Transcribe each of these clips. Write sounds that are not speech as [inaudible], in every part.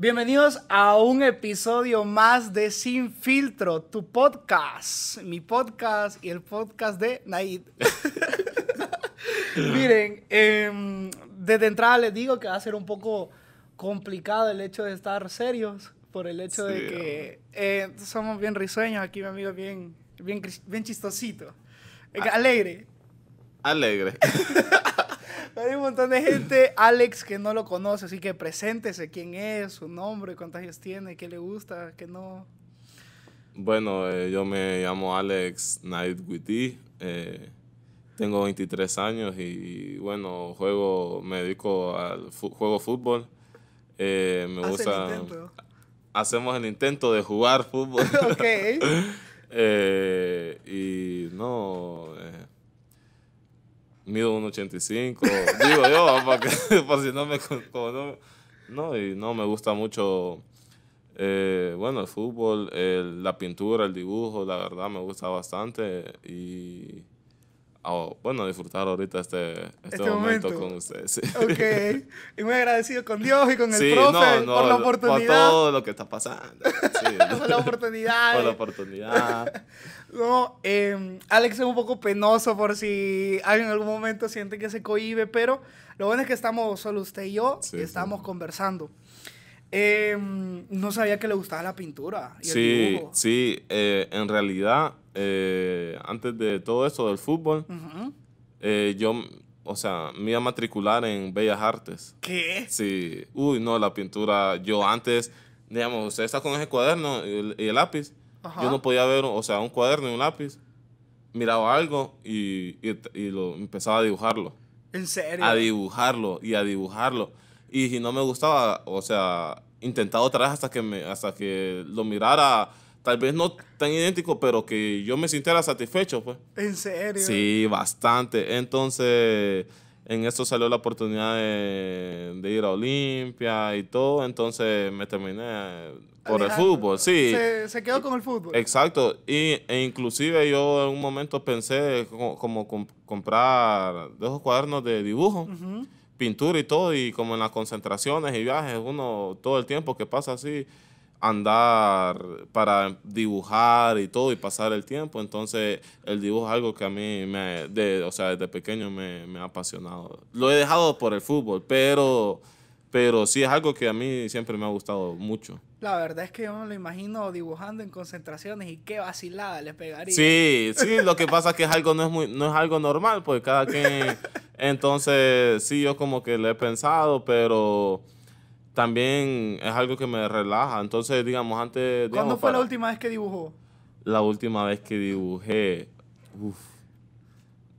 Bienvenidos a un episodio más de Sin Filtro, tu podcast, mi podcast y el podcast de Naid. [laughs] Miren, em, desde entrada les digo que va a ser un poco complicado el hecho de estar serios por el hecho de que eh, somos bien risueños aquí, mi amigo, bien, bien, bien chistosito, ah. alegre. Alegre. [laughs] hay un montón de gente, Alex, que no lo conoce, así que preséntese quién es, su nombre, cuántas años tiene, qué le gusta, qué no. Bueno, eh, yo me llamo Alex Nightwitty, eh, tengo 23 años y bueno, juego, me dedico al juego fútbol. Eh, me gusta... hacemos el intento de jugar fútbol. [laughs] ok. [laughs] y no, mido 1,85. digo yo, [laughs] para, que, [laughs] si no me. no, y no me gusta mucho. Eh, bueno, el fútbol, la pintura, el dibujo, la verdad me gusta bastante. Y bueno, disfrutar ahorita este, este, este momento. con ustedes. Sí. Ok. Y muy agradecido con Dios y con el profe por la oportunidad. Por todo lo que está pasando. [laughs] por la oportunidad. Por la oportunidad. [laughs] no, em, Alex es un poco penoso por si alguien en algún momento siente que se cohibe, pero lo bueno es que estamos solo usted y yo y estamos conversando. Em, no sabía que le gustaba la pintura. Y sí, el dibujo. sí, eh, en realidad, eh, antes de todo esto del fútbol, eh, yo, o sea, me iba a matricular en Bellas Artes. ¿Qué? Sí, uy, no, la pintura, yo antes, digamos, usted está con ese cuaderno y el, lápiz, yo no podía ver, o sea, un cuaderno y un lápiz, miraba algo y, y, y lo, empezaba a dibujarlo. ¿En serio? A dibujarlo y a dibujarlo y si no me gustaba, o sea, intentado otra vez hasta que, me, hasta que lo mirara, tal vez no tan idéntico, pero que yo me sintiera satisfecho, pues. ¿En serio? Sí, bastante. Entonces, en eso salió la oportunidad de, ir a Olimpia y todo, entonces me terminé por el fútbol, sí. Se, quedó con el fútbol. Exacto, e inclusive yo en un momento pensé como, comprar dos cuadernos de dibujo pintura y todo, y como en las concentraciones y viajes, uno todo el tiempo que pasa así, andar para dibujar y todo y pasar el tiempo. Entonces, el dibujo es algo que a mí, me, de, o sea, desde pequeño me, ha apasionado. Lo he dejado por el fútbol, pero, pero sí es algo que a mí siempre me ha gustado mucho. La verdad es que yo me lo imagino dibujando en concentraciones y qué vacilada le pegaría. Sí, sí, lo que pasa es que es algo, no, es muy, no es algo normal, porque cada quien... [laughs] Entonces, sí, yo como que le he pensado, pero también es algo que me relaja. Entonces, digamos, antes... de. ¿Cuándo fue la última vez que dibujó? La última vez que dibujé, uf,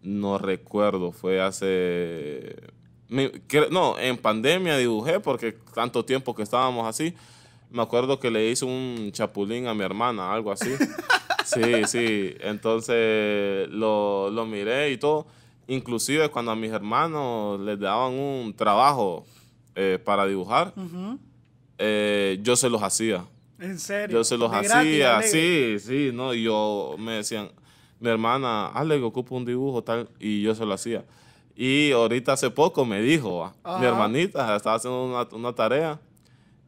no recuerdo, fue hace... No, en pandemia dibujé porque tanto tiempo que estábamos así. Me acuerdo que le hice un chapulín a mi hermana, algo así. [laughs] Sí, sí. Entonces lo, lo miré y todo. Inclusive cuando a mis hermanos les daban un trabajo eh, para dibujar, eh, yo se los hacía. ¿En serio? Yo se los hacía, sí, sí, ¿no? Y yo me decían, mi hermana, hazle que ocupa un dibujo tal, y yo se lo hacía. Y ahorita hace poco me dijo, ah, mi hermanita estaba haciendo una, tarea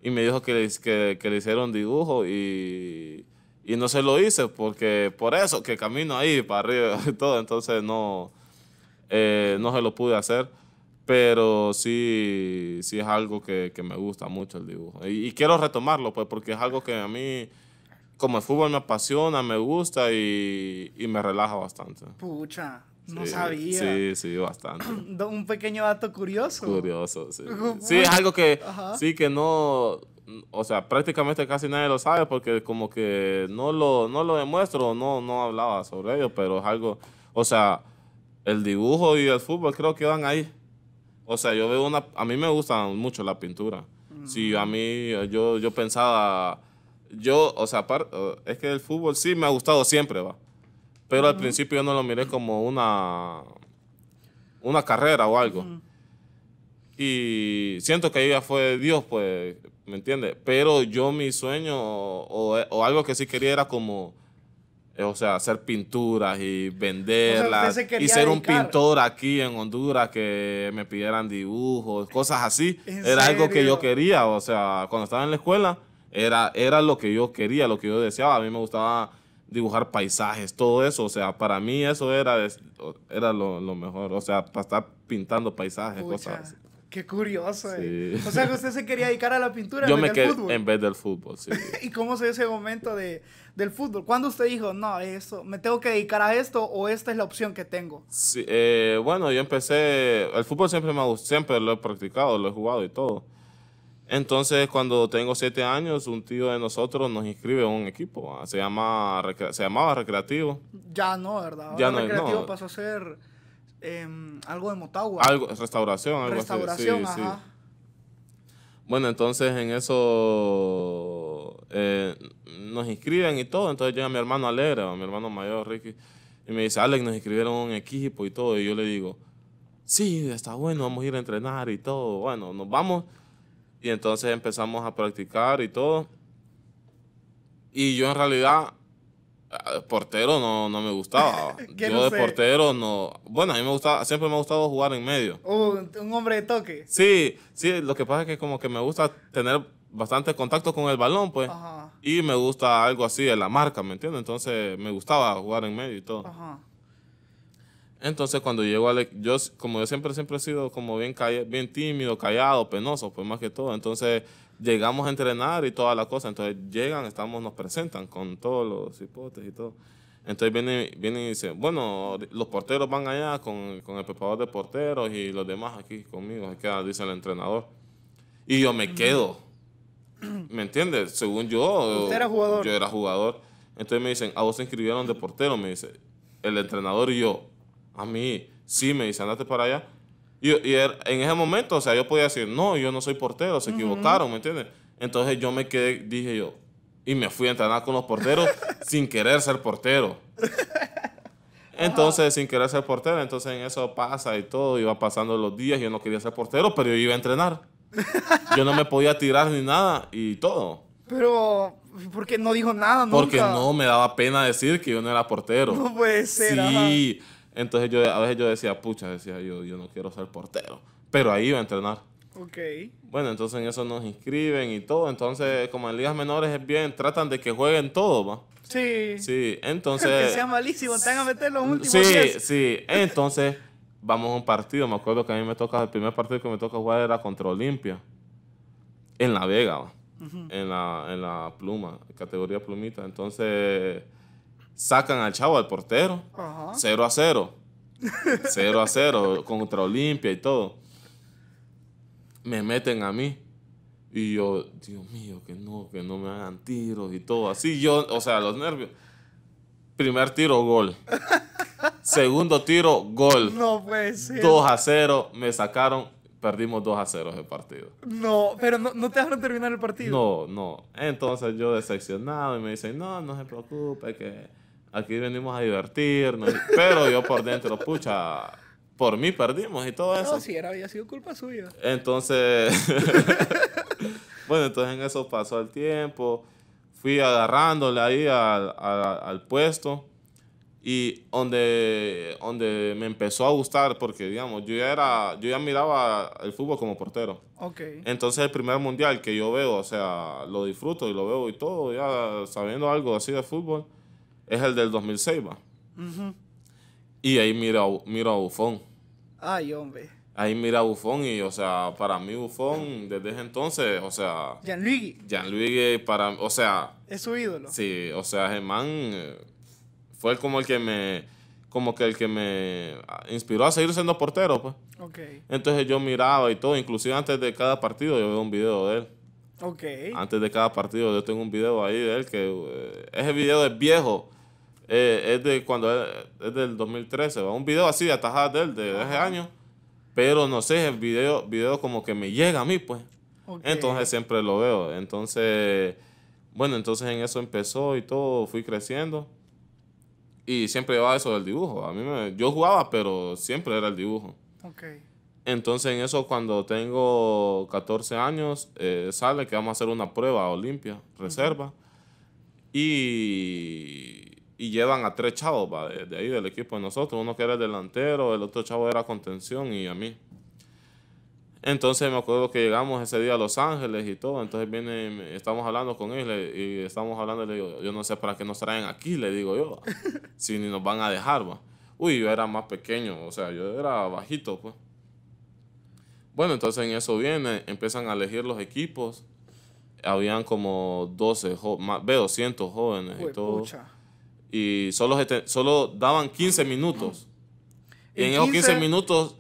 y me dijo que le, que, hicieron dibujo y, y, no se lo hice porque por eso, que camino ahí para arriba y todo, entonces no, eh, no se lo pude hacer, pero sí, sí es algo que, me gusta mucho el dibujo. Y, quiero retomarlo, pues, porque es algo que a mí, como el fútbol me apasiona, me gusta y, me relaja bastante. Pucha, no sabía. Sí, sí, bastante. [clears throat] Un pequeño dato curioso. Curioso, sí. [laughs] Sí, es algo que sí que no o sea, prácticamente casi nadie lo sabe porque como que no lo demuestro, no no hablaba sobre ello, pero es algo, o sea, el dibujo y el fútbol creo que van ahí. O sea, yo veo una... A mí me gusta mucho la pintura. si Sí, mm. a mí yo, yo pensaba... Yo, o sea, eh, es que el fútbol sí me ha gustado siempre, va. Pero al principio yo no lo miré como una... Una carrera o algo. Y siento que ahí ya fue Dios, pues, ¿me entiendes? Pero yo mi sueño o algo que sí quería era como eh, o sea, hacer pinturas y venderlas y ser un pintor aquí en Honduras que me pidieran dibujos, cosas así. Era algo que yo quería, o sea, cuando estaba en la escuela era, era lo que yo quería, lo que yo deseaba. A mí me gustaba dibujar paisajes, todo eso, o sea, para mí eso era, era lo, mejor, o sea, para estar pintando paisajes, cosas así. Qué curioso, eh. O sea, que usted se quería dedicar a la pintura Yo en vez me del fútbol. en vez del fútbol, [laughs] ¿Y cómo se ese momento del fútbol? ¿Cuándo usted dijo, no, eso me tengo que dedicar a esto o esta es la opción que tengo? Eh, bueno, yo empecé, el fútbol siempre me ha gustado, siempre lo he practicado, lo he jugado y todo. Entonces, cuando tengo siete años, un tío de nosotros nos inscribe a un equipo. Ah, se, llama, se llamaba Recreativo. Ya no, ¿verdad? ya no, Recreativo pasó a ser... Em, algo de Motagua. Algo, restauración, algo restauración, ajá. Bueno, entonces en eso eh, nos inscriben y todo. Entonces llega mi hermano Alegre, mi hermano mayor Ricky, y me dice, Alex, nos inscribieron un equipo y todo. Y yo le digo, sí, está bueno, vamos a ir a entrenar y todo. Bueno, nos vamos. Y entonces empezamos a practicar y todo. Y yo en realidad eh, portero no, no me gustaba. [laughs] Yo de portero no. Bueno, a mí me gustaba, siempre me ha gustado jugar en medio. un hombre de toque. Sí, sí, lo que pasa es que como que me gusta tener bastante contacto con el balón, pues. Y me gusta algo así de la marca, ¿me entiendes? Entonces me gustaba jugar en medio y todo. Ajá. Entonces cuando llego al yo como yo siempre siempre he sido como bien bien tímido, callado, penoso, pues más que todo. Entonces llegamos a entrenar y toda la cosa. Entonces llegan, estamos, nos presentan con todos los hipotes y todo. Entonces viene, viene y dice, bueno, los porteros van allá con, con el preparador de porteros y los demás aquí conmigo, queda, dice el entrenador. Y yo me quedo. Mm. ¿Me entiendes? Según yo, Usted era jugador. yo era jugador. Entonces me dicen, a vos se inscribieron de portero, me dice el entrenador y yo. A mí, sí, me dice, andate para allá. Y, er, en ese momento, o sea, yo podía decir, no, yo no soy portero, se equivocaron, ¿me entiendes? Entonces yo me quedé, dije yo, y me fui a entrenar con los porteros [laughs] sin querer ser portero. Entonces, sin querer ser portero, entonces en eso pasa y todo, iba pasando los días, yo no quería ser portero, pero yo iba a entrenar. [laughs] Yo no me podía tirar ni nada y todo. Pero, ¿por qué no dijo nada? Porque no me daba pena decir que yo no era portero. No puede ser. Sí. Entonces yo a veces yo decía, pucha, decía yo, yo no quiero ser portero. Pero ahí iba a entrenar. Ok. Bueno, entonces en eso nos inscriben y todo. Entonces, como en ligas menores es bien, tratan de que jueguen todo, ¿va? Sí. Sí, [laughs] entonces... que sea malísimo, te a meter los últimos Sí, sí. Entonces, vamos a un partido. Me acuerdo que a mí me toca, el primer partido que me toca jugar era contra Olimpia. En La Vega, ¿va? en, la, en la pluma, categoría plumita. Entonces sacan al chavo, al portero, Ajá. 0 a 0. 0 [laughs] a 0 contra Olimpia y todo. Me meten a mí. Y yo, Dios mío, que no, que no me hagan tiros y todo. Así yo, o sea, los nervios. Primer tiro, gol. [laughs] Segundo tiro, gol. No puede ser. 2 a 0, me sacaron perdimos 2 a 0 el partido. No, pero no, te dejaron terminar el partido. No, no. Entonces yo decepcionado y me dicen, no, no se preocupe, que aquí venimos a divertirnos. [laughs] Pero yo por dentro, pucha, por mí perdimos y todo eso. No, si era, había sido culpa suya. Entonces, [laughs] [laughs] bueno, entonces en eso pasó el tiempo. Fui agarrándole ahí al, al puesto y donde, donde me empezó a gustar, porque digamos, yo ya era, yo ya miraba el fútbol como portero. Entonces el primer mundial que yo veo, o sea, lo disfruto y lo veo y todo, ya sabiendo algo así de fútbol, es el del 2006, va. Y ahí miro, a Bufón. Ay, hombre. Ahí mira a Bufón y, o sea, para mí Bufón desde ese entonces, o sea... Gianluigi. Gianluigi para, o sea... Es su ídolo. Sí, o sea, Germán fue como el que me como que el que me ah, inspiró a seguir siendo portero, pues. Entonces yo miraba y todo, inclusive antes de cada partido yo veo un video de él. Okay. Antes de cada partido yo tengo un video ahí de él que eh, ese video es viejo. Eh, es de cuando es del 2013, ¿va? un video así de atajada de él de ese año, pero no sé, el video video como que me llega a mí, pues. Entonces siempre lo veo. Entonces, bueno, entonces en eso empezó y todo, fui creciendo. Y siempre llevaba eso del dibujo. A mí yo jugaba, pero siempre era el dibujo. Entonces, en eso, cuando tengo 14 años, eh, sale que vamos a hacer una prueba Olimpia, reserva. Y, llevan a tres chavos De, ahí del equipo de nosotros. Uno que era el delantero, el otro chavo era contención y a mí. Entonces me acuerdo que llegamos ese día a Los Ángeles y todo, entonces viene, estamos hablando con él y estamos hablando, le digo, yo no sé para qué nos traen aquí, le digo yo, [laughs] si ni nos van a dejar, Uy, yo era más pequeño, o sea, yo era bajito, pues. Bueno, entonces en eso viene, empiezan a elegir los equipos, habían como 12, más, ve, 200 jóvenes y todo. Y solo, solo daban 15 minutos. Y en, esos 15 minutos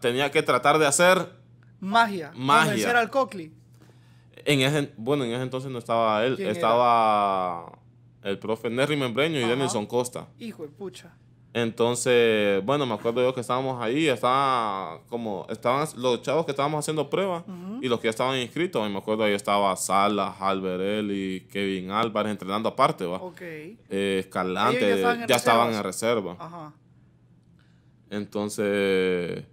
tenía que tratar de hacer Magia. Magia. al En bueno, en ese entonces no estaba él, estaba el profe Nerry Membreño y danielson Costa. Hijo de pucha. Entonces, bueno, me acuerdo yo que estábamos ahí, estaba como, estaban los chavos que estábamos haciendo pruebas y los que ya estaban inscritos, y me acuerdo ahí estaba Salas, Alberel y Kevin Álvarez entrenando aparte, va. Ok. Eh, Escalante, ya estaban en, ya estaban en reserva. Ajá. Entonces,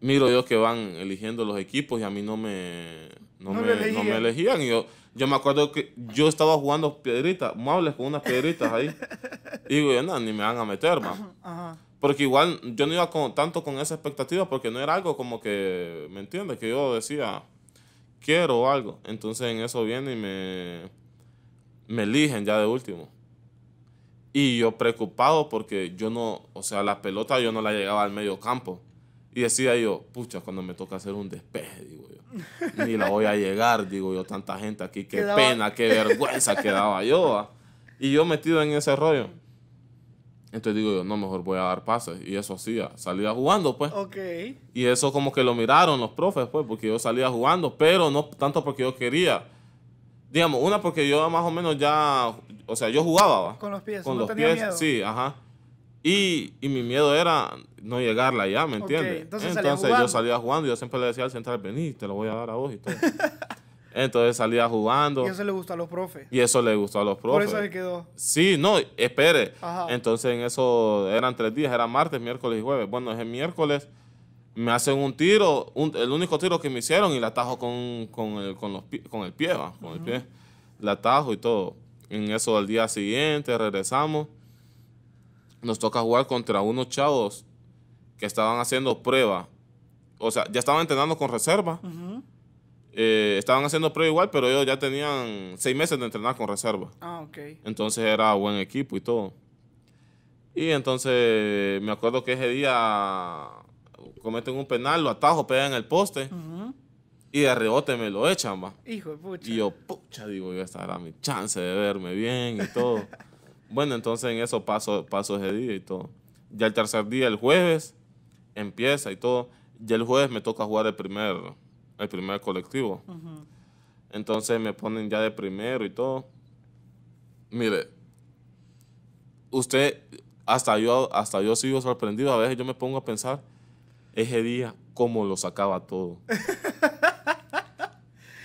miro yo que van eligiendo los equipos y a mí no me, no, me, elegían. yo, yo me acuerdo que yo estaba jugando piedritas, muebles con unas piedritas ahí. y digo, ni me van a meter, más. Porque igual yo no iba con, tanto con esa expectativa porque no era algo como que, ¿me entiendes? Que yo decía, quiero algo. Entonces en eso viene y me, me eligen ya de último. Y yo preocupado porque yo no, o sea, la pelota yo no la llegaba al medio campo. Y decía yo, pucha, cuando me toca hacer un despeje, digo yo, ni la voy a llegar, digo yo, tanta gente aquí, qué pena, qué vergüenza quedaba yo. Y yo metido en ese rollo. Entonces digo yo, no, mejor voy a dar pases. Y eso hacía, salía jugando, pues. Ok. Y eso como que lo miraron los profes, pues, porque yo salía jugando, pero no tanto porque yo quería. Digamos, una porque yo más o menos ya, o sea, yo jugaba, Con los pies, con no los pies, miedo. sí, ajá. Y, y, mi miedo era no llegarla allá, ¿me entiendes? entonces, yo salía jugando yo siempre le decía al central, vení, te lo voy a dar a vos y todo. [laughs] entonces salía jugando. Y eso le gustó a los profes. Y eso le gustó a los profes. Por eso se quedó. Sí, no, espere. Entonces en eso eran tres días, era martes, miércoles y jueves. Bueno, ese el miércoles me hacen un tiro, el único tiro que me hicieron y la atajo con, el, los, pie, ¿va? con el pie. La atajo y todo. En eso al día siguiente regresamos nos toca jugar contra unos chavos que estaban haciendo prueba. O sea, ya estaban entrenando con reserva. Eh, estaban haciendo prueba igual, pero ellos ya tenían seis meses de entrenar con reserva. Ah, ok. Entonces era buen equipo y todo. Y entonces me acuerdo que ese día cometen un penal, lo atajo, pegan en el poste. Y de rebote me lo echan, va. Hijo de pucha. Y yo, pucha, digo, esta era mi chance de verme bien y todo. [laughs] Bueno, entonces en eso paso, paso ese día y todo. Ya el tercer día, el jueves, empieza y todo. Ya el jueves me toca jugar el primer, el primer colectivo. Entonces me ponen ya de primero y todo. Mire, usted, hasta yo, hasta yo sigo sorprendido. A veces yo me pongo a pensar ese día cómo lo sacaba todo. [laughs]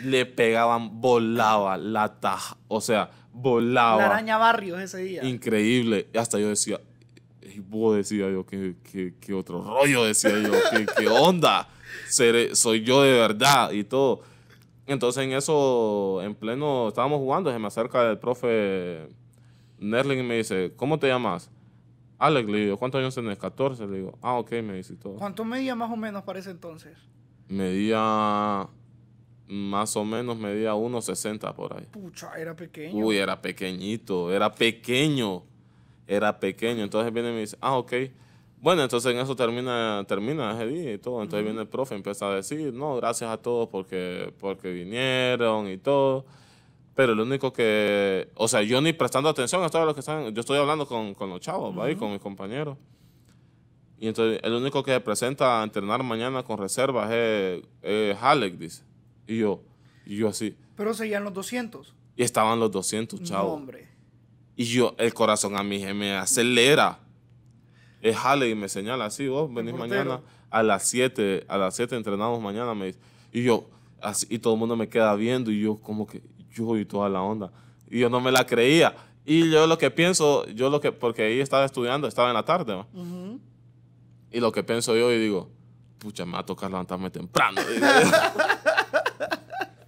Le pegaban, volaba, la taja. O sea, volaba. La araña barrios ese día. Increíble. Hasta yo decía, y vos decía yo, que, otro rollo decía yo, ¿Qué onda, soy yo de verdad y todo. Entonces en eso, en pleno, estábamos jugando, se me acerca el profe Nerling y me dice, ¿cómo te llamas? Alex, le digo, ¿cuántos años tienes? 14, le digo, ah, ok, me dice todo. ¿Cuánto medía más o menos para ese entonces? Medía más o menos medía 1,60 por ahí. Pucha, era pequeño. Uy, era pequeñito, era pequeño, era pequeño. Entonces viene y me dice, ah, ok. Bueno, entonces en eso termina, termina ese día y todo. Entonces viene el profe, y empieza a decir, no, gracias a todos porque, porque vinieron y todo. Pero el único que, o sea, yo ni prestando atención a todos los que están, yo estoy hablando con, los chavos, con mis compañeros. Y entonces el único que se presenta a entrenar mañana con reservas es, es Halleck, dice. Y yo, y yo así. Pero seguían los 200. Y estaban los 200, chavo. hombre. Y yo, el corazón a mí me acelera. Es jale y me señala así, vos venís mañana a las 7, a las 7 entrenamos mañana, me Y yo, así, y todo el mundo me queda viendo y yo como que, yo y toda la onda. Y yo no me la creía. Y yo lo que pienso, yo lo que, porque ahí estaba estudiando, estaba en la tarde, Y lo que pienso yo y digo, pucha, me va a tocar levantarme temprano. [laughs]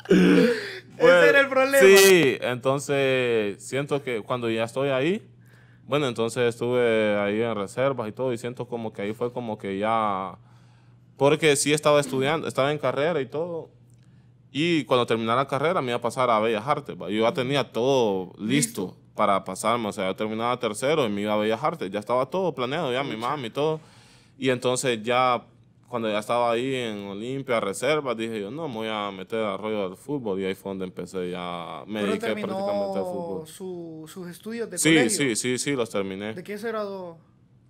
Ese era el problema. Sí, entonces siento que cuando ya estoy ahí, bueno, entonces estuve ahí en reservas y todo, y siento como que ahí fue como que ya. Porque sí estaba estudiando, estaba en carrera y todo. Y cuando terminara la carrera me iba a pasar a Bellas Artes. Yo ya tenía todo listo, listo, para pasarme. O sea, yo terminaba tercero y me iba a Bellas Artes. Ya estaba todo planeado, ya mi mamá y todo. Y entonces ya cuando ya estaba ahí en Olimpia, reserva, dije yo, no, me voy a meter al rollo del fútbol. Y ahí fue donde empecé ya, me dediqué prácticamente al fútbol. sus estudios de sí, Sí, sí, sí, los terminé. ¿De qué se graduó?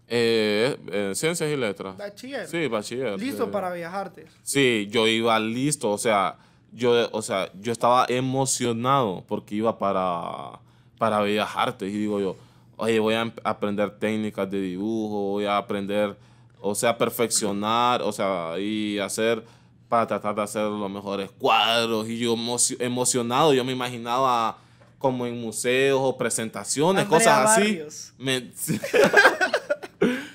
Eh, eh ciencias y letras. Bachiller. Sí, bachiller. ¿Listo para viajarte? Sí, yo iba listo, o sea, yo, o sea, yo estaba emocionado porque iba para, para viajarte y digo yo, oye, voy a em-, aprender técnicas de dibujo, voy a aprender o sea, perfeccionar, o sea, y hacer para tratar de hacer los mejores cuadros. Y yo emocionado, yo me imaginaba como en museos o presentaciones, cosas así. [laughs]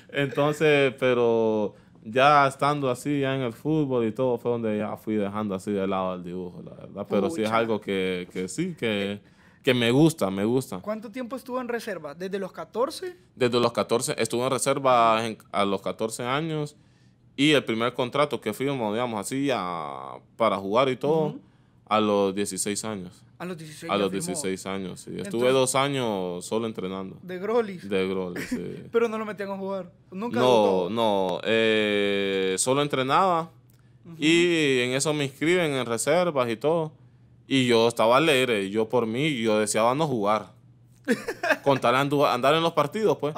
Entonces, pero ya estando así, ya en el fútbol y todo, fue donde ya fui dejando así de lado el dibujo, la verdad. Pero sí es algo que, que sí, que... Eh, que me gusta, me gusta. ¿Cuánto tiempo estuvo en reserva? ¿Desde los 14? Desde los 14, estuve en reserva a los 14 años y el primer contrato que firmó, digamos así, para jugar y todo, a los 16 años. A los 16 A los años, sí. Estuve dos años solo entrenando. ¿De Grolis? De Grolis, sí. [laughs] Pero no lo metían a jugar. Nunca No, no. Eh, solo entrenaba. Y en eso me inscriben en reservas y todo. Y yo estaba alegre, yo por mí, yo deseaba no jugar. [laughs] Contar andar en los partidos, pues.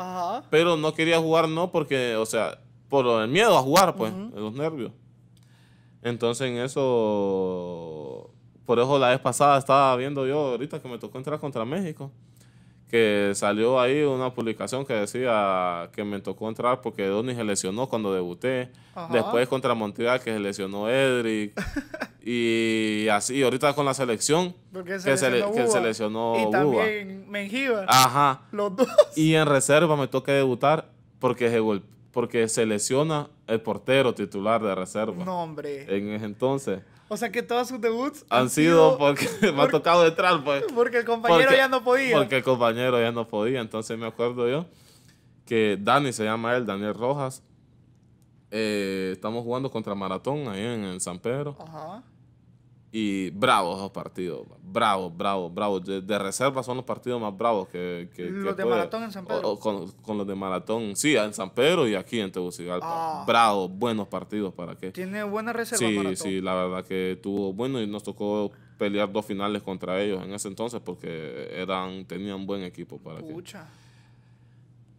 Pero no quería jugar, no, porque, o sea, por el miedo a jugar, pues, los nervios. Entonces, en eso. Por eso la vez pasada estaba viendo yo, ahorita que me tocó entrar contra México que salió ahí una publicación que decía que me tocó entrar porque Donny se lesionó cuando debuté. Después contra Montreal que se lesionó Edric. [laughs] y así, ahorita con la selección que, se, lesionó Y también Ajá. Los dos. Y en reserva me toca debutar porque se porque se lesiona el portero titular de reserva. No, hombre. En ese entonces. O sea que todos sus debuts han, sido, porque [laughs] me ha tocado detrás. Pues, porque el compañero ya no podía. Porque el compañero ya no podía. Entonces me acuerdo yo que Dani se llama él, Daniel Rojas. Eh, estamos jugando contra Maratón ahí en, en San Pedro. Ajá. Y bravos los partidos. Bravos, bravos, bravos. De, reserva son los partidos más bravos que. los de maratón en San Pedro. con, los de maratón, sí, en San Pedro y aquí en Tegucigalpa. Ah. Bravos, buenos partidos para que. Tiene buena reserva. Sí, sí, la verdad que tuvo bueno y nos tocó pelear dos finales contra ellos en ese entonces porque eran tenían buen equipo para que.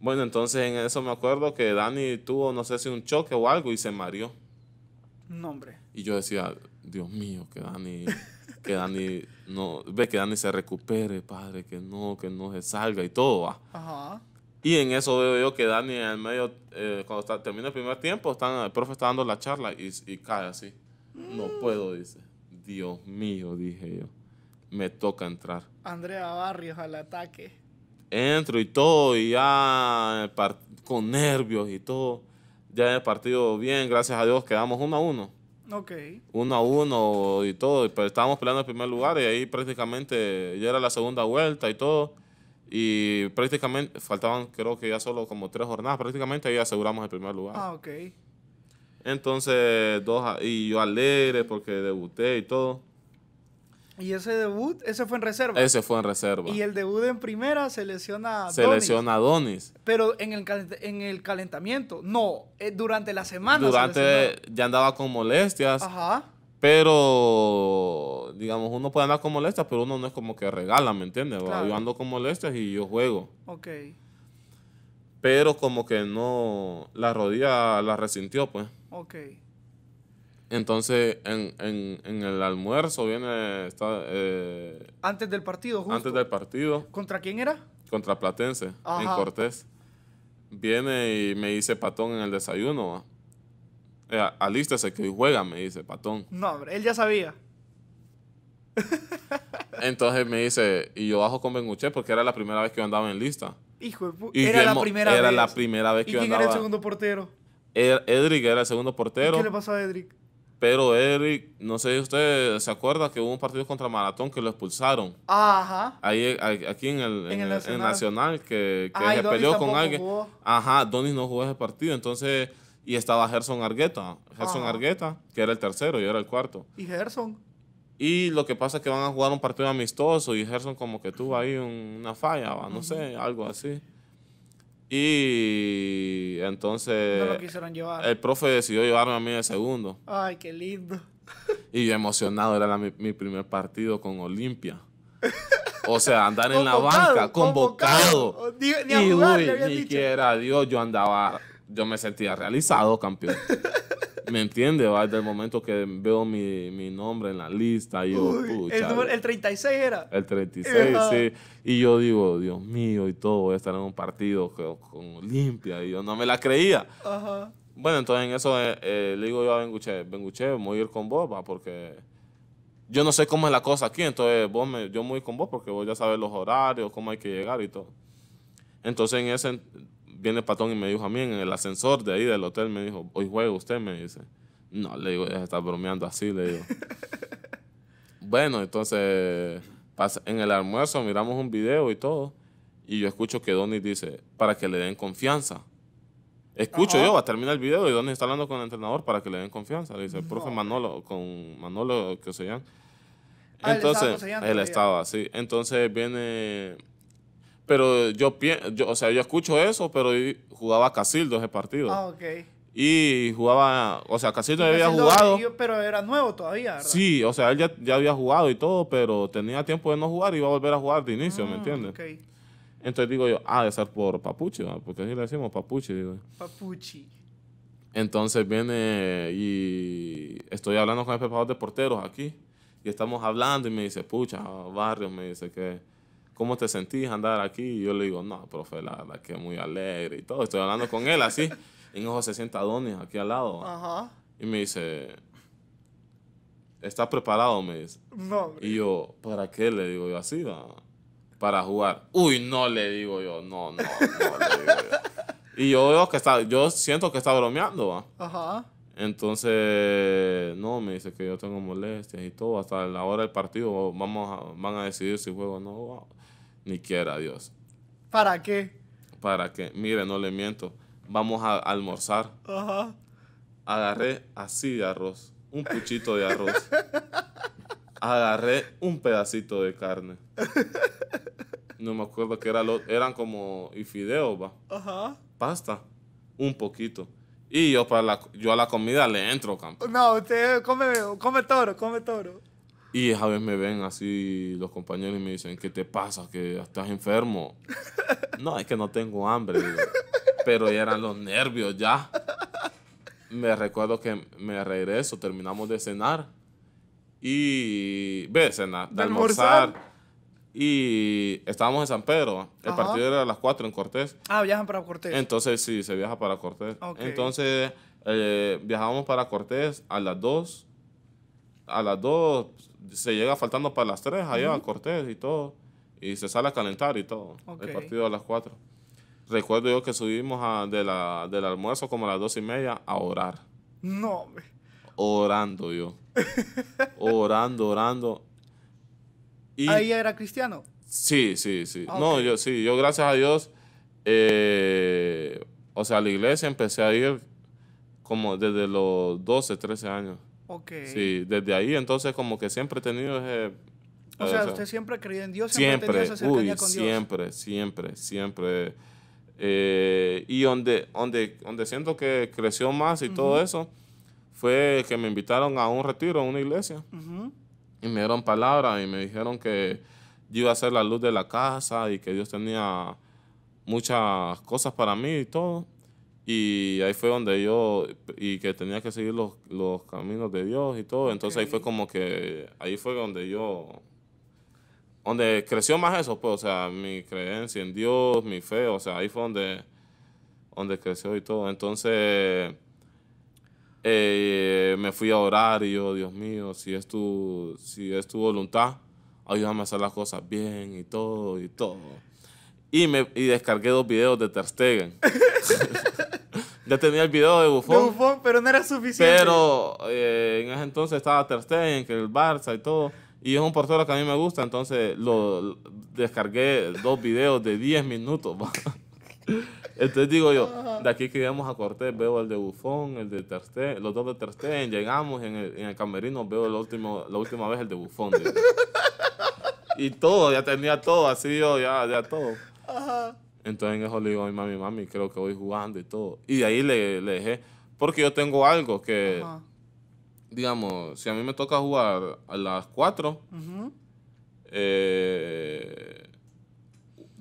Bueno, entonces en eso me acuerdo que Dani tuvo, no sé si un choque o algo y se mareó. No, hombre. Y yo decía, Dios mío, que Dani, que Dani no, ve que Dani se recupere, padre, que no, que no se salga y todo va. Ajá. Y en eso veo yo que Dani en el medio, eh, cuando termina el primer tiempo, el profe está dando la charla y, cae así. No mm. puedo, dice. Dios mío, dije yo. Me toca entrar. Andrea Barrios al ataque. Entro y todo, y ya con nervios y todo. Ya el partido bien, gracias a Dios, quedamos uno a uno. Okay. Uno a uno y todo. Pero estábamos peleando el primer lugar y ahí prácticamente ya era la segunda vuelta y todo. Y prácticamente faltaban, creo que ya solo como tres jornadas. Prácticamente ahí aseguramos el primer lugar. Ah, ok. Entonces, dos, y yo alegre porque debuté y todo. Y ese debut, ese fue en reserva. Ese fue en reserva. Y el debut en primera se lesiona a Se Donis. lesiona Donis. Pero en el, en el calentamiento, no, eh, durante la semana. Durante, ya andaba con molestias. Ajá. Pero, digamos, uno puede andar con molestias, pero uno no es como que regala, ¿me entiendes? Yo ando con molestias y yo juego. Ok. Pero como que no, la rodilla la resintió, pues. Ok. Entonces, en, el almuerzo viene. Eh, antes del partido, justo. Antes del partido. ¿Contra quién era? Contra Platense, en Cortés. Viene y me dice Patón en el desayuno. Eh, alístese que juega, me dice Patón. No, hombre, él ya sabía. Entonces me dice, y yo bajo con Benguché porque era la primera vez que yo andaba en lista. Hijo de Era, la primera, era la primera vez. que ¿Y quién era el segundo portero? Er, Edric era el segundo portero. ¿Qué le pasó a Edric? Pero Eric, no sé si usted se acuerda que hubo un partido contra Maratón que lo expulsaron. Ajá. Ahí, aquí en el, Nacional. que, se peleó con alguien. Ajá, Donis no jugó ese partido. Entonces, y estaba Gerson Argueta. Gerson Argueta, que era el tercero, y era el cuarto. ¿Y Gerson? Y lo que pasa es que van a jugar un partido amistoso y Gerson como que tuvo ahí una falla, no sé, algo así. Y entonces. El profe decidió llevarme a mí de segundo. Ay, qué lindo. [laughs] Y yo emocionado, era mi, primer partido con Olimpia. O sea, andar en la banca, convocado. Ni, ni Dios, yo andaba, yo me sentía realizado, campeón. [laughs] ¿Me entiende desde el momento que veo mi, nombre en la lista, yo, el, 36 era. El 36, sí. Y yo digo, Dios mío, y todo, voy a estar en un partido con, Olimpia. Y yo no me la creía. Ajá. Bueno, entonces en eso eh, eh, le digo yo a Benguche, Benguche, voy a ir con vos, porque yo no sé cómo es la cosa aquí, entonces vos me, yo voy con vos porque vos ya sabes los horarios, cómo hay que llegar y todo. Entonces en ese viene Patón y me dijo a mí en el ascensor de ahí del hotel, me dijo, hoy juega usted, me dice. No, le digo, está bromeando así, le digo. [laughs] bueno, entonces en el almuerzo miramos un video y todo, y yo escucho que Donnie dice, para que le den confianza. Escucho yo, va a terminar el video y Donnie está hablando con el entrenador para que le den confianza. Le dice, el profe Manolo, con Manolo que se llama. Ah, entonces, él estaba así. Entonces viene pero yo, yo, o sea, yo escucho eso, pero jugaba Casildo ese partido. Ah, ok. Y jugaba, o sea, Casildo ya había jugado. Pero era nuevo todavía, ¿verdad? Sí, o sea, él ya, había jugado y todo, pero tenía tiempo de no jugar y iba a volver a jugar de inicio, ¿me ah, entiendes? ok. Entonces digo yo, ah, de ser por Papuchi, porque así le decimos Papuchi, digo. Papuchi. Entonces viene y estoy hablando con el preparador de porteros aquí y estamos hablando y me dice, pucha, Barrio, me dice que ¿cómo te sentís andar aquí? Y yo le digo, no, profe, la verdad que muy alegre y todo. Estoy hablando con él así. [laughs] En ojo se sienta Adonis aquí al lado. Ajá. Y me dice, ¿estás preparado? Me dice. No. Y yo, ¿para qué? Le digo yo así, Para jugar. Uy, no, le digo yo. No, no, no, le digo yo. [laughs] Y yo veo que está, yo siento que está bromeando, va. Ajá. Entonces, no, me dice que yo tengo molestias y todo. Hasta la hora del partido vamos van a decidir si juego o no. Ni quiera Dios. ¿Para qué? ¿Para qué? Mire, no le miento. Vamos a almorzar. Ajá. Agarré así de arroz. Un puchito de arroz. Agarré un pedacito de carne. No me acuerdo que era lo, eran como y fideos, va. Ajá. Pasta. Un poquito y yo, para la, yo a la comida le entro, campo No, usted come, come toro, come toro. Y a veces me ven así los compañeros y me dicen, ¿qué te pasa? ¿Que estás enfermo? [laughs] no, es que no tengo hambre. Pero ya eran los nervios ya. Me recuerdo que me regreso, terminamos de cenar. Y... Ve, cenar, de, almorzar y estábamos en San Pedro. El partido era a las 4 en Cortés. Ah, viajan para Cortés. Entonces, sí, se viaja para Cortés. Entonces, eh, viajábamos para Cortés a las 2. A las 2 se llega faltando para las 3 allá a Cortés y todo. Y se sale a calentar y todo. El partido a las 4. Recuerdo yo que subimos de la, del almuerzo como a las 2 y media a orar. No, Orando yo. [laughs] orando, orando ahí era cristiano. Sí, sí, sí. Ah, no, yo sí, yo gracias a Dios, eh, o sea, la iglesia empecé a ir como desde los 12, 13 años. Ok. Sí, desde ahí entonces como que siempre he tenido ese... O, sea, usted siempre creía en Dios, siempre, siempre esa uy, con Dios. Siempre, siempre, siempre. Eh, y donde, donde, donde siento que creció más y todo eso, fue que me invitaron a un retiro, a una iglesia. Ajá y me dieron palabras y me dijeron que yo iba a ser la luz de la casa y que Dios tenía muchas cosas para mí y todo. Y ahí fue donde yo, y que tenía que seguir los, caminos de Dios y todo. Entonces ahí fue como que, ahí fue donde yo, donde creció más eso, pues, o sea, mi creencia en Dios, mi fe, o sea, ahí fue donde, donde creció y todo. Entonces eh, me fui a orar y yo, Dios mío, si es tu, si es tu voluntad, ayúdame a hacer las cosas bien y todo y todo. Y, me, y descargué dos videos de Ter Stegen. [laughs] ya tenía el video de Buffon. pero no era suficiente. Pero eh, en ese entonces estaba Ter Stegen, que el Barça y todo. Y es un portero que a mí me gusta, entonces lo, descargué dos videos de 10 minutos. [laughs] Entonces digo yo, de aquí que íbamos a Cortés, veo el de Bufón, el de Terstén, los dos de Terstén, llegamos en el, camerino veo el último, la última vez el de Bufón. [laughs] Y todo, ya tenía todo, así yo, ya, ya todo. Entonces en eso le digo a mi mami, mami, creo que voy jugando y todo. Y de ahí le, le dejé, porque yo tengo algo que, digamos, si a mí me toca jugar a las 4, eh,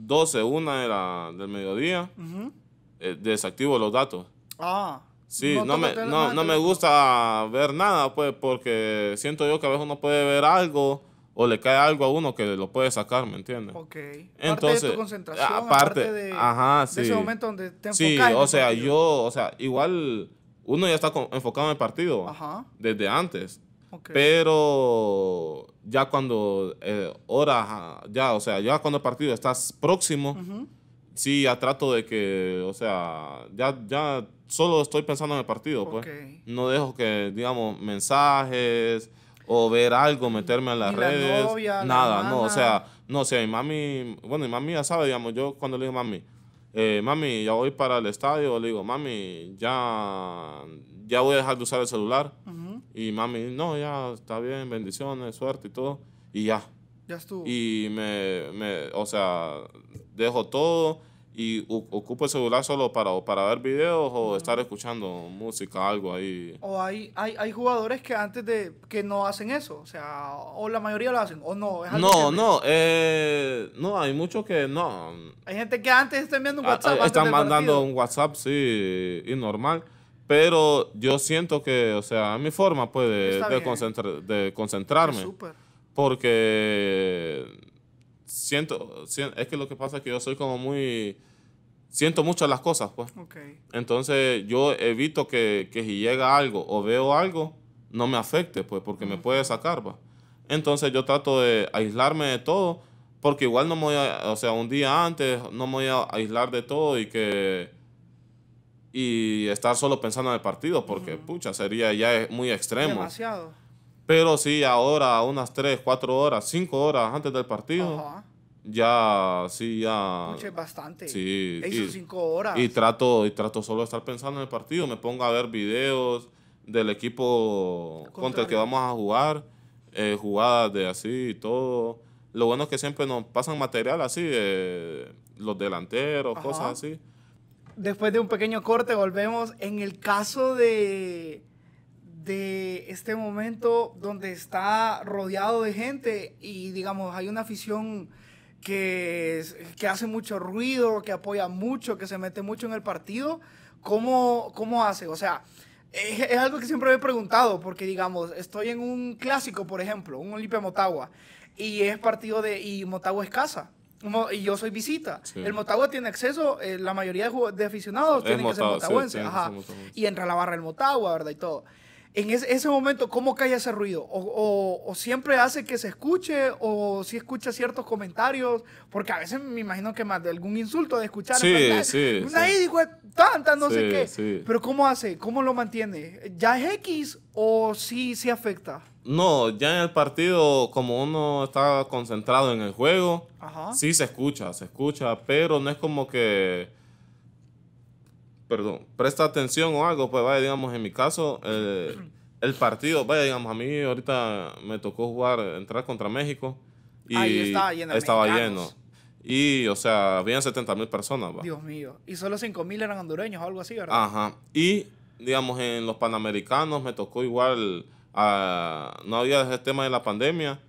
12, 1 era del mediodía, eh, desactivo los datos. Ah. Sí, no, me, gusta ver nada, pues, porque siento yo que a veces uno puede ver algo o le cae algo a uno que lo puede sacar, ¿me entiendes? Ok. Entonces, aparte, de, sí. ese momento donde te enfocas. Sí, o sea, yo, o sea, igual uno ya está enfocado en el partido desde antes. Pero ya cuando ahora eh, ya, o sea, ya cuando el partido estás próximo, sí, ya trato de que, o sea, ya, ya solo estoy pensando en el partido, pues. No dejo que, digamos, mensajes o ver algo, meterme en las redes, nada, no, o sea, no, o sea, mi mami, bueno, y mami ya sabe, digamos, yo cuando le digo mami, eh, mami, ya voy para el estadio, le digo, mami, ya ya voy a dejar de usar el celular. Y mami, no, ya está bien, bendiciones, suerte y todo. Y ya. Ya estuvo. Y me, me o sea, dejo todo y ocupo el celular solo para, para ver videos o estar escuchando música, algo ahí. O hay, hay, jugadores que antes de, que no hacen eso, o sea, o la mayoría lo hacen, o no. no, no, eh, no, hay muchos que no. Hay gente que antes está viendo un ah, WhatsApp. Eh, están mandando un WhatsApp, sí, y normal. Pero yo siento que, o sea, es mi forma pues de, de, concentrarme. Porque siento, es que lo que pasa es que yo soy como muy, siento mucho las cosas pues. Entonces yo evito que, si llega algo o veo algo, no me afecte pues, porque me puede sacar pues. Entonces yo trato de aislarme de todo, porque igual no voy a, o sea, un día antes no me voy a aislar de todo y que y estar solo pensando en el partido, porque pucha, sería ya muy extremo. Demasiado. Pero sí, ahora, unas 3, 4 horas, 5 horas antes del partido, ya, sí, ya... Mucho bastante. Sí. Y, horas. Y trato, y trato solo de estar pensando en el partido, me pongo a ver videos del equipo contra el que vamos a jugar, eh, jugadas de así y todo. Lo bueno es que siempre nos pasan material así, eh, los delanteros, cosas así. Después de un pequeño corte volvemos. En el caso de, de este momento donde está rodeado de gente y digamos hay una afición que, hace mucho ruido, que apoya mucho, que se mete mucho en el partido, ¿cómo, cómo hace? O sea, es, algo que siempre me he preguntado porque digamos, estoy en un clásico, por ejemplo, un Olimpia Motagua y es partido de y Motagua es casa y yo soy visita. El Motagua tiene acceso, eh, la mayoría de, aficionados tienen que ser Y entra la barra el Motagua, ¿verdad? Y todo en ese, momento, ¿cómo cae ese ruido? O, siempre hace que se escuche, o si escucha ciertos comentarios, porque a veces me imagino que más de algún insulto de escuchar. Sí, sí. Una sí. tanta, no sé qué. Pero ¿cómo hace? ¿Cómo lo mantiene? ¿Ya es X o sí, se afecta? No, ya en el partido, como uno está concentrado en el juego, sí se escucha, se escucha, pero no es como que perdón, presta atención o algo, pues vaya, digamos, en mi caso, eh, [clears throat] el partido, vaya, digamos, a mí ahorita me tocó jugar, entrar contra México y estaba lleno. Estaba lleno. Y, o sea, habían 70 mil personas, Dios mío. Y solo 5 mil eran hondureños o algo así, ¿verdad? Ajá. Y, digamos, en los Panamericanos me tocó igual, ah, no había el tema de la pandemia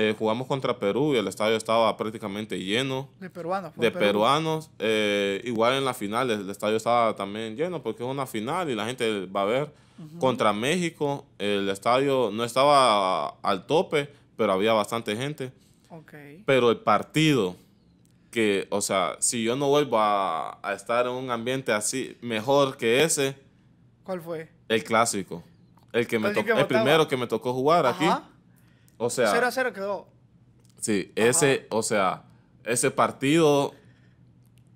eh, jugamos contra Perú y el estadio estaba prácticamente lleno. De peruanos. De peruanos. Eh, igual en la final el estadio estaba también lleno porque es una final y la gente va a ver. Contra México el estadio no estaba al tope, pero había bastante gente. Pero el partido, que, o sea, si yo no vuelvo a, estar en un ambiente así, mejor que ese. ¿Cuál fue? El clásico. El que me el primero que me tocó jugar aquí. O sea. 0 a 0 quedó. Sí, ese, o sea, ese partido.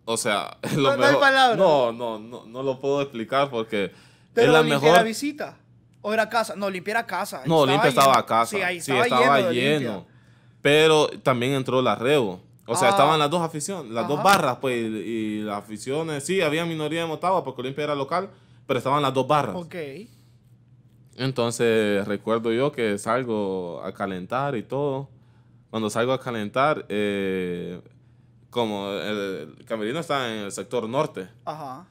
O sea, [laughs] lo no, mejor. No, no, no, no, lo puedo explicar porque. es la mejor. visita. ¿O era casa? No, Olimpia era casa. No, Olimpia estaba a casa. Sí, ahí estaba, sí, estaba lleno. pero también entró la Rebo. O sea, ah. estaban las dos aficiones, las dos barras, pues, y, las aficiones. Sí, había minoría de Motagua porque Olimpia era local, pero estaban las dos barras. Ok. Entonces recuerdo yo que salgo a calentar y todo. Cuando salgo a calentar, eh, como el, camerino está en el sector norte. Ajá.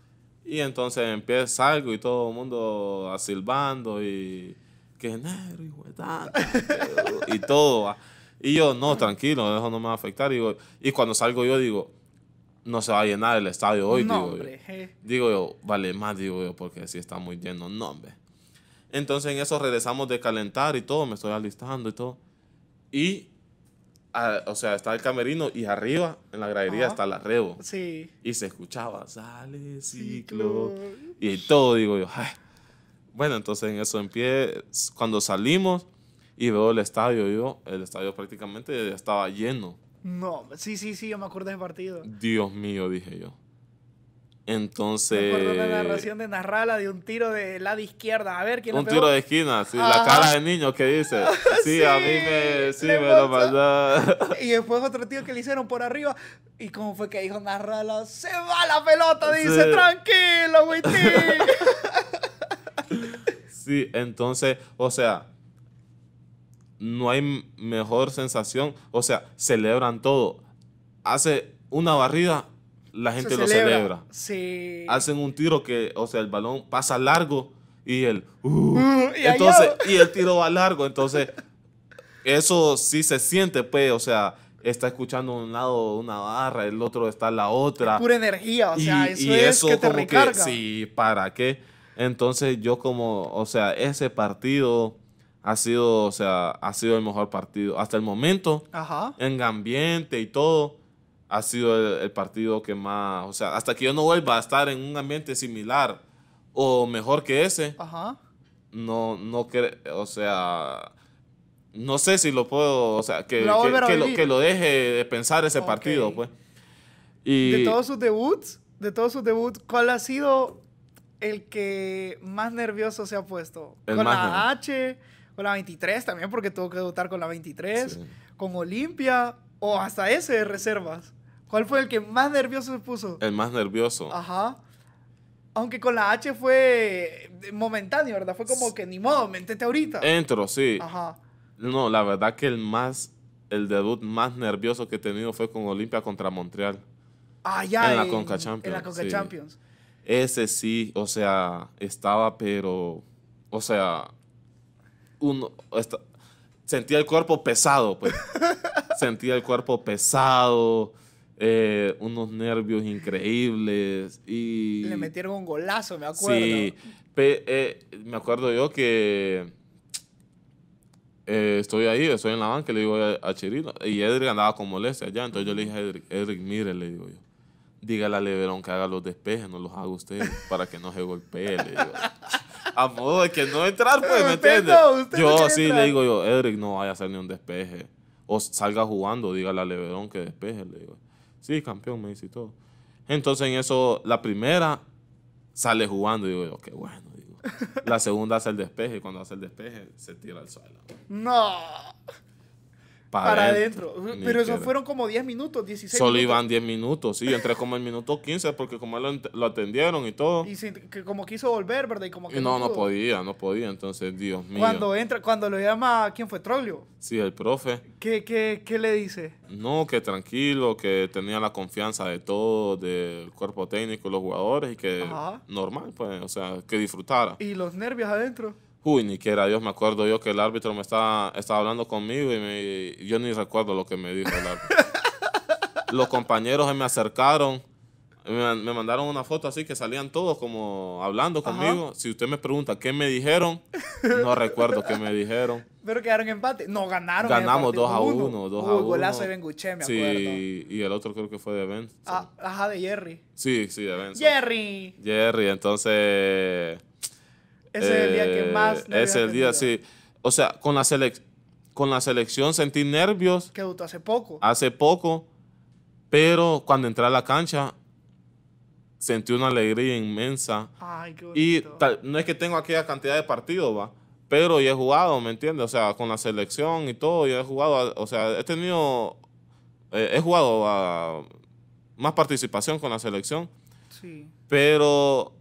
Y entonces empieza algo y todo el mundo silbando y qué negro y todo. Ah. Y yo, no, tranquilo, eso no me va a afectar. y cuando salgo yo digo, no se va a llenar el estadio hoy. digo, yo. digo yo, vale más, digo yo, porque si sí está muy lleno. No, hombre entonces en eso regresamos de calentar y todo, me estoy alistando y todo. Y, o sea, está el camerino y arriba en la gradería está la rebo. Sí. Y se escuchaba, sale ciclo. y todo, digo yo, Bueno, entonces en eso en cuando salimos y veo el estadio, yo, el estadio prácticamente ya estaba lleno. No, sí, sí, sí, yo me acuerdo de ese partido. Dios mío, dije yo. Entonces. Me narración de Narrala de un tiro de lado izquierda. A ver quién Un Un tiro de esquina, sí. La cara de niño que dice. [laughs] Sí, a mí me, sí, me lo mandó. Y después otro tío que le hicieron por arriba. ¿Y cómo fue que dijo Narrala? ¡Se va la pelota! Dice, tranquilo, Witín. [laughs] sí, entonces, o sea. No hay mejor sensación. O sea, celebran todo. Hace una barrida la gente lo celebra. Hacen un tiro que, o sea, el balón pasa largo y el... Uh, mm, y entonces, y el tiro va largo, entonces eso sí se siente, pues, o sea, está escuchando un lado una barra, el otro está la otra. pura energía, o sea, y, eso y es que como Que, sí, ¿para qué? Entonces yo como, o sea, ese partido ha sido, o sea, ha sido el mejor partido hasta el momento. En ambiente y todo ha sido el, partido que más, o sea, hasta que yo no vuelva a estar en un ambiente similar o mejor que ese, no, no, o sea, no sé si lo puedo, o sea, que, lo, que, lo, deje de pensar ese partido, pues. de todos sus debuts, de todos sus debuts, ¿cuál ha sido el que más nervioso se ha puesto? con la H, con la 23 también, porque tuvo que debutar con la 23, con Olimpia o hasta ese de reservas. ¿Cuál fue el que más nervioso se puso? El más nervioso. Ajá. Aunque con la H fue momentáneo, ¿verdad? Fue como que ni modo, mentete ahorita. Entro, sí. Ajá. No, la verdad que el más, el debut más nervioso que he tenido fue con Olimpia contra Montreal. Ah, ya. En la Conca Champions. En la Conca Champions. Ese sí, o sea, estaba, pero. O sea. Uno. sentía el cuerpo pesado, pues. [laughs] sentía el cuerpo pesado eh, unos nervios increíbles y... Le metieron un golazo, me acuerdo. Sí, eh, me acuerdo yo que eh, estoy ahí, estoy en la banca, le digo a, Chirino, y Edric andaba con molestia allá, entonces yo le dije a Edric, mire, le digo yo, dígale a Leverón que haga los despejes, no los haga usted, para que no se golpee, le digo. A modo de que no entrar, pues, ¿me entiende? yo sí le digo yo, Edric, no vaya a hacer ni un despeje. O salga jugando, dígale a Leverón que despeje, le digo sí, campeón, me dice todo. Entonces en eso, la primera sale jugando y digo yo, qué bueno. Digo. La segunda hace el despeje y cuando hace el despeje se tira al suelo. No para, adentro. Pero eso fueron como 10 minutos, 16 Solo iban 10 minutos, sí. entré como el minuto 15 porque como lo, lo atendieron y todo. Y que como quiso volver, ¿verdad? Y como que no, no, podía, no podía. Entonces, Dios mío. Cuando entra, cuando lo llama, ¿quién fue? ¿Troglio? Sí, el profe. ¿Qué, qué, qué le dice? No, que tranquilo, que tenía la confianza de todo, del cuerpo técnico, los jugadores y que normal, pues, o sea, que disfrutara. ¿Y los nervios adentro? Uy, ni quiera Dios, me acuerdo yo que el árbitro me estaba, hablando conmigo y me, yo ni recuerdo lo que me dijo el árbitro. [laughs] Los compañeros se me acercaron, me, mandaron una foto así que salían todos como hablando conmigo. Si usted me pregunta qué me dijeron, no recuerdo qué me dijeron. Pero quedaron empate. No, ganaron. Ganamos 2 a 1, 2 a 1. golazo de Benguche, me acuerdo. Sí, y el otro creo que fue de Ben. Ah, ajá, de Jerry. Sí, sí, de Ben. Jerry. Jerry, entonces ese es el día que eh, más. Ese es el día, sí. O sea, con la, con la selección sentí nervios. Que debutó hace poco. Hace poco. Pero cuando entré a la cancha, sentí una alegría inmensa. Ay, qué bonito. y no es que tengo aquella cantidad de partidos, va. Pero ya he jugado, ¿me entiendes? O sea, con la selección y todo, ya he jugado. O sea, he tenido. Eh, he jugado a, ah, más participación con la selección. Sí. Pero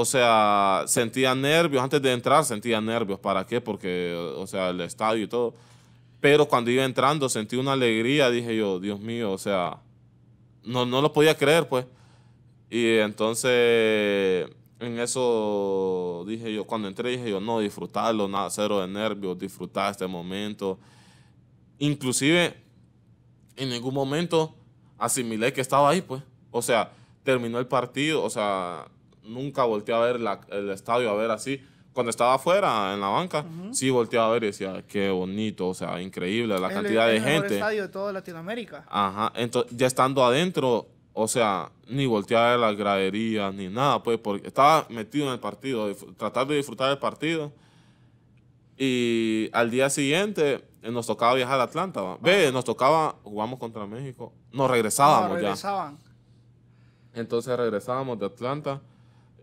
o sea, sentía nervios, antes de entrar sentía nervios, ¿para qué? Porque, o sea, el estadio y todo. Pero cuando iba entrando sentí una alegría, dije yo, Dios mío, o sea, no, no lo podía creer, pues. Y entonces, en eso dije yo, cuando entré dije yo, no, disfrutarlo, nada, cero de nervios, disfrutar este momento. Inclusive, en ningún momento asimilé que estaba ahí, pues. O sea, terminó el partido, o sea, nunca volteé a ver el estadio, a ver así. Cuando estaba afuera, en la banca, sí volteé a ver y decía, qué bonito, o sea, increíble la cantidad de gente. El estadio de toda Latinoamérica. Ajá, entonces ya estando adentro, o sea, ni volteaba a ver las graderías, ni nada, pues, porque estaba metido en el partido, tratar de disfrutar del partido. Y al día siguiente eh, nos tocaba viajar a Atlanta. Ve, nos tocaba, jugamos contra México. Nos regresábamos Nos regresaban. Entonces regresábamos de Atlanta.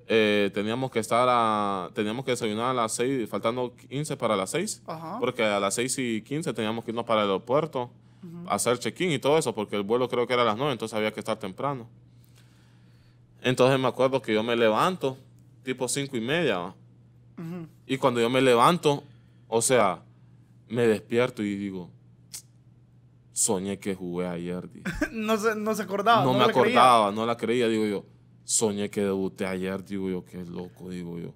Eh, teníamos que estar a, teníamos que desayunar a las 6, faltando 15 para las 6, porque a las 6 y 15 teníamos que irnos para el aeropuerto, hacer check-in y todo eso, porque el vuelo creo que era a las 9, entonces había que estar temprano. Entonces me acuerdo que yo me levanto, tipo 5 y media, y cuando yo me levanto, o sea, me despierto y digo, soñé que jugué ayer. [laughs] no, se, no se acordaba. No, me acordaba, no la creía, digo yo soñé que debuté ayer, digo yo, qué loco, digo yo.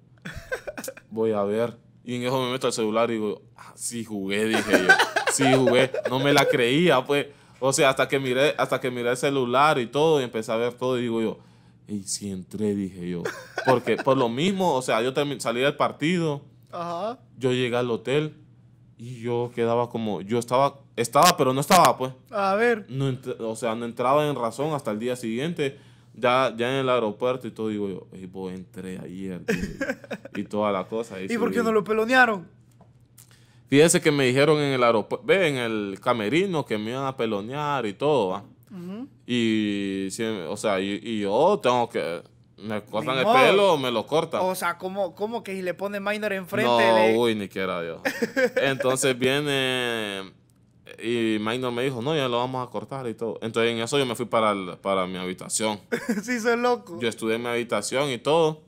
Voy a ver. Y en eso me meto el celular y digo, ah, sí jugué, dije yo. Sí jugué. No me la creía, pues. O sea, hasta que miré, hasta que miré el celular y todo, y empecé a ver todo, y digo yo, y sí entré, dije yo. Porque por lo mismo, o sea, yo salí del partido, yo llegué al hotel y yo quedaba como, yo estaba, estaba, pero no estaba, pues. A ver. No o sea, no entraba en razón hasta el día siguiente ya, ya en el aeropuerto y todo, digo yo, y vos entré ayer [laughs] y, toda la cosa. ¿Y, por qué no lo pelonearon? Fíjense que me dijeron en el aeropuerto, ve, en el camerino que me iban a pelonear y todo, ¿va? Y, o sea, y, yo tengo que, me cortan el pelo o me lo cortan. O sea, ¿cómo, cómo que si le ponen minor enfrente? No, uy, ni quiera Dios. [laughs] Entonces viene y minor me dijo, no, ya lo vamos a cortar y todo. Entonces en eso yo me fui para, para mi habitación. [laughs] sí, soy loco. Yo estudié en mi habitación y todo.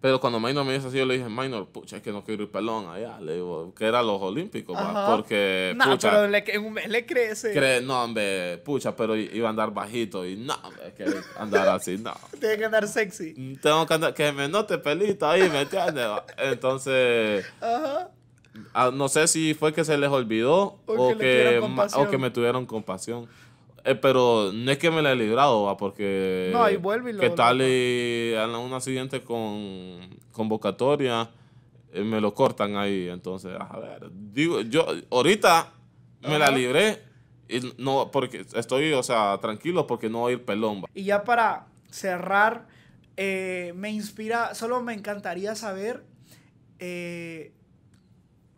Pero cuando Minor me hizo así, yo le dije, Minor, pucha, es que no quiero ir pelón allá. Le digo, que era los Olímpicos, porque. No, pero le, en un mes crece. no, hombre, pucha, pero iba a andar bajito y no, hombre, es que andar así, no. [laughs] Tiene que andar sexy. Tengo que andar, que me note pelito ahí, ¿me entiendes? [laughs] Entonces. Ajá. Ah, no sé si fue que se les olvidó o que, o me tuvieron compasión. Eh, pero no es que me la he librado, porque. No, ahí vuelve y tal y en un accidente con convocatoria? Eh, me lo cortan ahí. Entonces, a ver. Digo, yo ahorita me la libré. Y no, porque estoy, o sea, tranquilo porque no voy a ir pelomba. Y ya para cerrar, eh, me inspira, solo me encantaría saber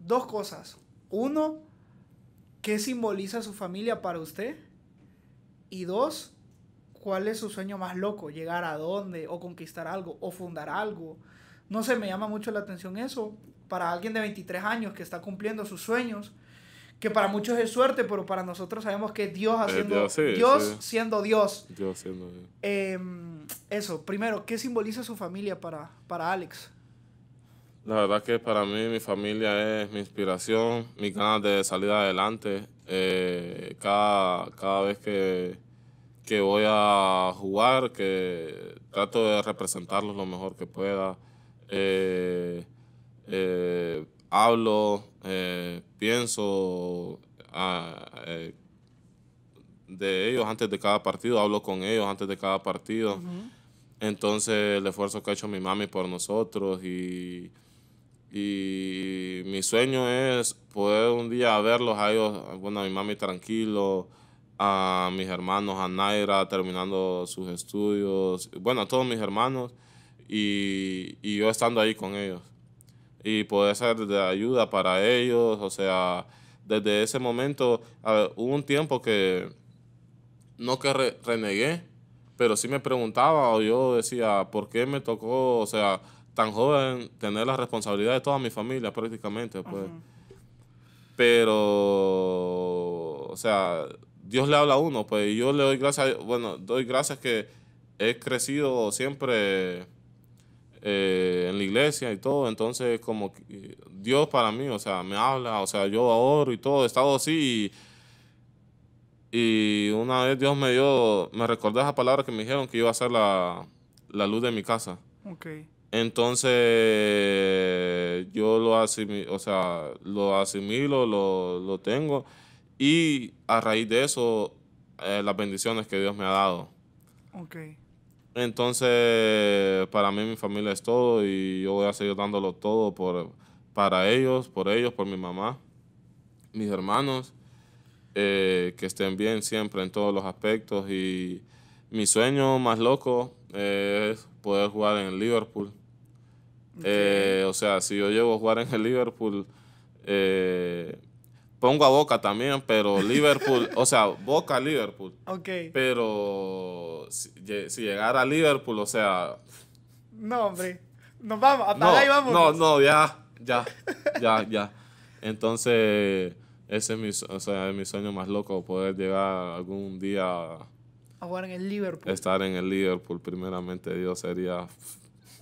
dos cosas. Uno, ¿qué simboliza su familia para usted? Y dos, ¿cuál es su sueño más loco? ¿Llegar a dónde? ¿O conquistar algo? ¿O fundar algo? No sé, me llama mucho la atención eso. Para alguien de 23 años que está cumpliendo sus sueños, que para muchos es suerte, pero para nosotros sabemos que es Dios eh, haciendo Dios, siendo Dios. Em, eso, primero, ¿qué simboliza su familia para, para Alex? La verdad que para mí mi familia es mi inspiración, mi ganas de salir adelante. Eh, cada, vez que, que voy a jugar, que trato de representarlos lo mejor que pueda. Eh, eh, hablo, pienso ah, de ellos antes de cada partido, hablo con ellos antes de cada partido. Entonces el esfuerzo que ha hecho mi mami por nosotros y y mi sueño es poder un día verlos a ellos, bueno, a mi mami tranquilo, a mis hermanos, a Naira terminando sus estudios, bueno, a todos mis hermanos y, yo estando ahí con ellos. Y poder ser de ayuda para ellos, o sea, desde ese momento hubo un tiempo que no que renegué, pero sí me preguntaba o yo decía, ¿por qué me tocó? O sea, tan joven, tener la responsabilidad de toda mi familia prácticamente, pues. Pero, o sea, Dios le habla a uno, pues, yo le doy gracias, bueno, doy gracias que he crecido siempre eh, en la iglesia y todo, entonces como eh, Dios para mí, o sea, me habla, o sea, yo ahora y todo, he estado así y, una vez Dios me dio, me recordé esa palabra que me dijeron que iba a ser la, luz de mi casa. Okay. Entonces, yo lo asimilo, o sea, lo asimilo, lo, lo tengo. Y a raíz de eso, eh, las bendiciones que Dios me ha dado. Ok. Entonces, para mí mi familia es todo y yo voy a seguir dándolo todo por, para ellos, por ellos, por mi mamá, mis hermanos, eh, que estén bien siempre en todos los aspectos. Y mi sueño más loco eh, es poder jugar en Liverpool. Eh, o sea, si yo llego a jugar en el Liverpool, eh, pongo a Boca también, pero [laughs] Liverpool, o sea, Boca Liverpool. Ok. Pero si, si, llegara a Liverpool, o sea. No, hombre. Nos vamos, apaga vamos. No, no, ya, ya, ya, ya. Entonces, ese es mi, o es mi sueño más loco, poder llegar algún día a jugar en el Liverpool. Estar en el Liverpool, primeramente Dios, sería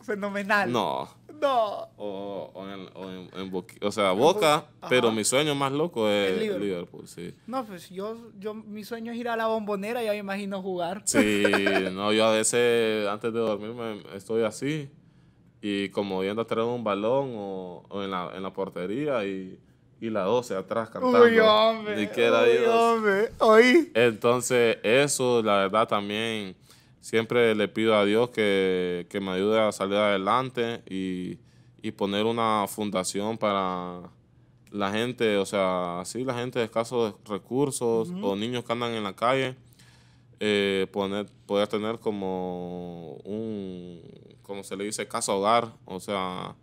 fenomenal. No, o, en, o, o sea, Boca, pero mi sueño más loco es Liverpool. sí. No, pues yo, yo, mi sueño es ir a la bombonera, y me imagino jugar. Sí, [laughs] no, yo a veces antes de dormirme estoy así y como viendo a traer un balón o, en, la, portería y y la 12 atrás cantando. Uy, hombre. Ni Hombre. Oí. Entonces, eso, la verdad, también siempre le pido a Dios que, me ayude a salir adelante y, poner una fundación para la gente, o sea, sí, la gente de escasos recursos o niños que andan en la calle, eh, poner, poder tener como un, como se le dice, casa hogar, o sea,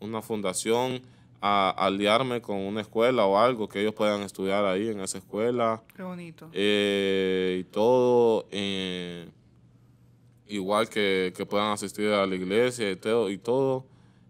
una fundación a aliarme con una escuela o algo que ellos puedan estudiar ahí en esa escuela. Qué bonito. Eh, y todo. Eh, igual que, puedan asistir a la iglesia y todo, y todo,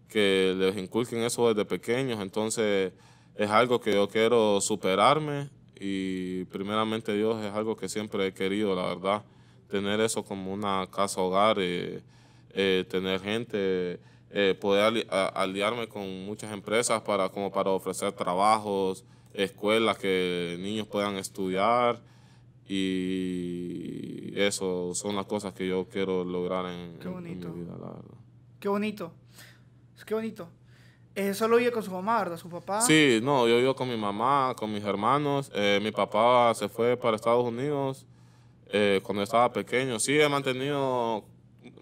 que les inculquen eso desde pequeños. Entonces es algo que yo quiero superarme y primeramente Dios es algo que siempre he querido, la verdad, tener eso como una casa hogar, eh, eh, tener gente, eh, poder aliarme con muchas empresas para, como para ofrecer trabajos, escuelas que niños puedan estudiar. Y eso son las cosas que yo quiero lograr en, mi vida, la Qué bonito. Qué bonito. Eso eh, lo vive con su mamá, ¿verdad? ¿Su papá? Sí, no, yo vivo con mi mamá, con mis hermanos. Eh, mi papá se fue para Estados Unidos eh, cuando estaba pequeño. Sí, he mantenido,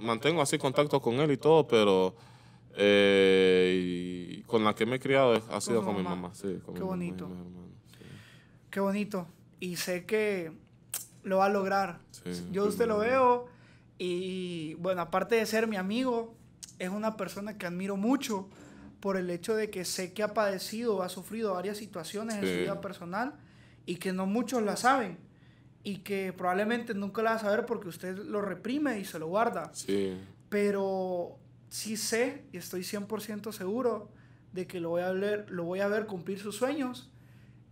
mantengo así contacto con él y todo, pero con la que me he criado ha sido con, mi mamá. Qué bonito. Qué bonito. Y sé que lo va a lograr. Yo usted lo veo y bueno, aparte de ser mi amigo, es una persona que admiro mucho por el hecho de que sé que ha padecido, ha sufrido varias situaciones en su vida personal y que no muchos la saben y que probablemente nunca la va a saber porque usted lo reprime y se lo guarda. Pero sí sé y estoy 100% seguro de que lo voy a ver, lo voy a ver cumplir sus sueños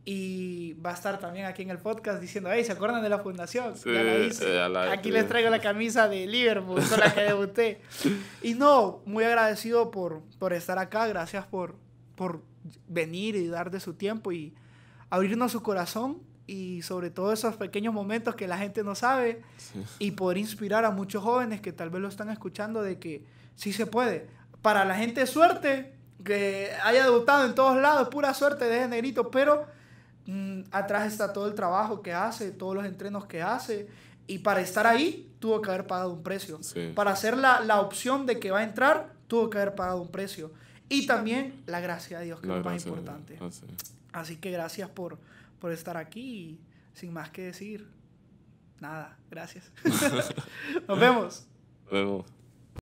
y va a estar también aquí en el podcast diciendo, hey, ¿se acuerdan de la fundación? ya la eh, hice. aquí les traigo la camisa de Liverpool con la que debuté. y no, muy agradecido por, por estar acá. Gracias por, por venir y dar de su tiempo y abrirnos su corazón y sobre todo esos pequeños momentos que la gente no sabe y poder inspirar a muchos jóvenes que tal vez lo están escuchando de que sí se puede. Para la gente suerte, que haya debutado en todos lados, pura suerte de negrito, pero Mm, atrás está todo el trabajo que hace, todos los entrenos que hace. Y para estar ahí, tuvo que haber pagado un precio. Para hacer la, opción de que va a entrar, tuvo que haber pagado un precio. Y también la gracia de Dios, que es lo más importante. Ah, Así que gracias por, por estar aquí. sin más que decir, nada, gracias. [laughs] [laughs] Nos vemos. Nos vemos.